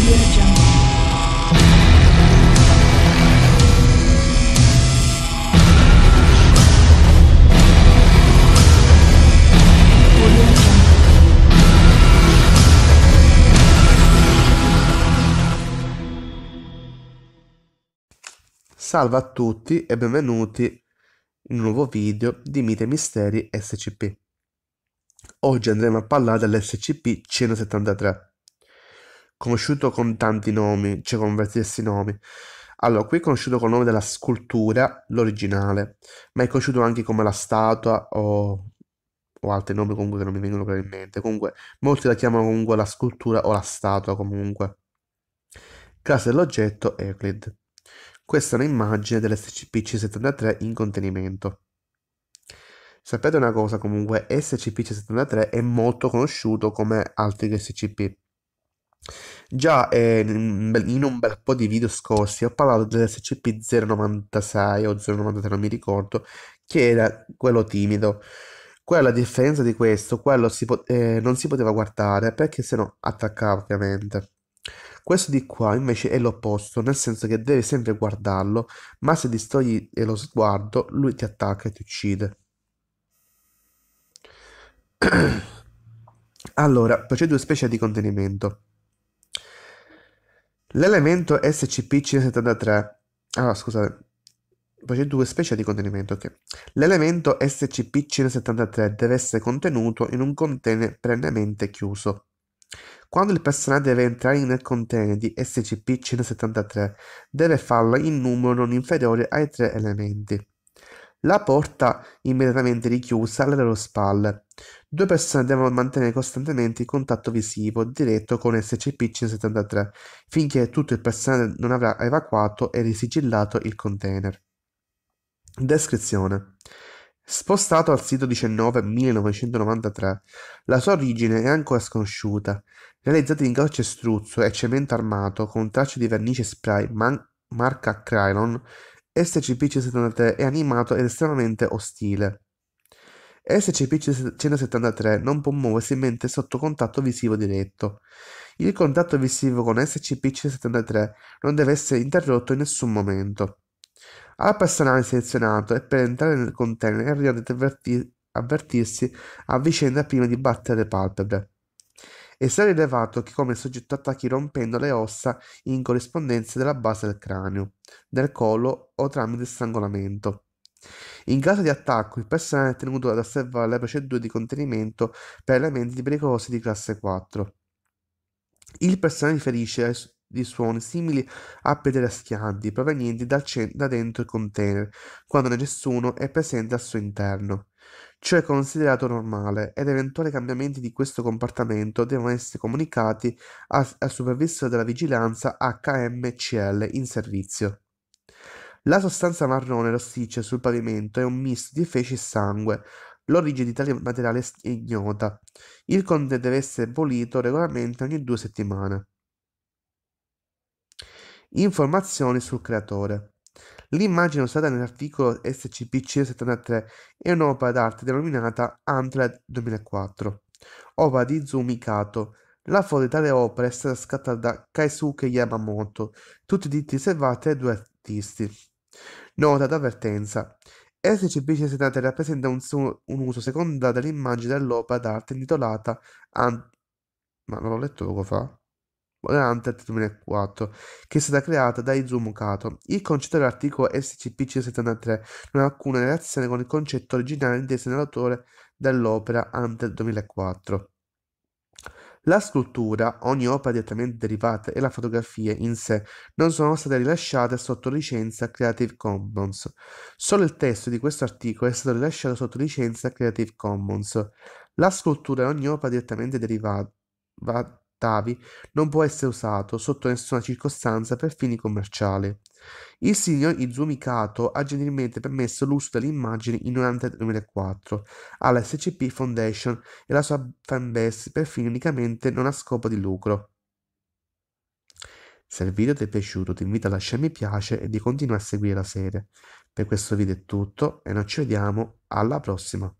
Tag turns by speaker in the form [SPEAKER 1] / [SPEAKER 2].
[SPEAKER 1] Audio Jungle. Salve a tutti e benvenuti in un nuovo video di Mite Misteri SCP. Oggi andremo a parlare dell'SCP-173 conosciuto con tanti nomi, cioè con diversi nomi. Allora, qui è conosciuto col nome della scultura, l'originale, ma è conosciuto anche come la statua o, o altri nomi comunque che non mi vengono in mente. Comunque, molti la chiamano comunque la scultura o la statua comunque. Classe dell'oggetto Euclid. Questa è un'immagine dell'SCP-C73 in contenimento. Sapete una cosa comunque, SCP-C73 è molto conosciuto come altri SCP Già eh, in un bel po' di video scorsi ho parlato dell'SCP-096 o 093, non mi ricordo, che era quello timido. Quella differenza di questo, quello si po- eh, non si poteva guardare perché sennò no attaccava ovviamente. Questo di qua invece è l'opposto, nel senso che devi sempre guardarlo, ma se distogli eh, lo sguardo, lui ti attacca e ti uccide. allora, procedure specie di contenimento. L'elemento SCP-173... Ah scusate, poi due specie di contenimento. Okay. L'elemento SCP-173 deve essere contenuto in un container perennemente chiuso. Quando il personale deve entrare nel container di SCP-173, deve farlo in numero non inferiore ai tre elementi. La porta, immediatamente richiusa, alle loro spalle. Due persone devono mantenere costantemente il contatto visivo diretto con SCP-173 finché tutto il personale non avrà evacuato e risigillato il container. Descrizione Spostato al sito 19 1993, la sua origine è ancora sconosciuta. Realizzato in gocce struzzo e cemento armato con tracce di vernice spray man- marca Krylon, SCP-173 è animato ed estremamente ostile. SCP-173 non può muoversi mentre sotto contatto visivo diretto. Il contatto visivo con SCP-173 non deve essere interrotto in nessun momento. Al personale selezionato e per entrare nel container è arrivato avvertirsi a vicenda prima di battere le palpebre. È stato rilevato che come soggetto attacchi rompendo le ossa in corrispondenza della base del cranio, del collo o tramite strangolamento. In caso di attacco, il personale è tenuto ad osservare le procedure di contenimento per elementi pericolosi di classe 4. Il personale riferisce di suoni simili a pedali schianti provenienti da, cent- da dentro il container, quando nessuno è presente al suo interno. Ciò è considerato normale ed eventuali cambiamenti di questo comportamento devono essere comunicati al supervisore della vigilanza HMCL in servizio. La sostanza marrone rossiccia sul pavimento è un misto di feci e sangue. L'origine di tale materiale è ignota. Il conte deve essere pulito regolarmente ogni due settimane. Informazioni sul creatore. L'immagine usata nell'articolo SCP-C73 è un'opera d'arte denominata Antler 2004, opera di Izumi Kato. La foto di tale opera è stata scattata da Kaisuke Yamamoto, tutti i diritti riservati ai due artisti. Nota d'avvertenza. SCP-C73 rappresenta un, su- un uso secondario dell'immagine dell'opera d'arte intitolata Antler... Ma non l'ho letto poco fa? Hunter 2004, che è stata creata da Izumo Kato. Il concetto dell'articolo scp 173 non ha alcuna relazione con il concetto originale inteso nell'autore dell'opera Hunter 2004. La scultura, ogni opera direttamente derivata e la fotografia in sé non sono state rilasciate sotto licenza Creative Commons. Solo il testo di questo articolo è stato rilasciato sotto licenza Creative Commons. La scultura e ogni opera direttamente derivata ottavi non può essere usato sotto nessuna circostanza per fini commerciali. Il signor Izumi Kato ha gentilmente permesso l'uso delle immagini in durante il 2004 alla SCP Foundation e alla sua fanbase per fini unicamente non a scopo di lucro. Se il video ti è piaciuto ti invito a lasciare mi piace e di continuare a seguire la serie. Per questo video è tutto e noi ci vediamo alla prossima.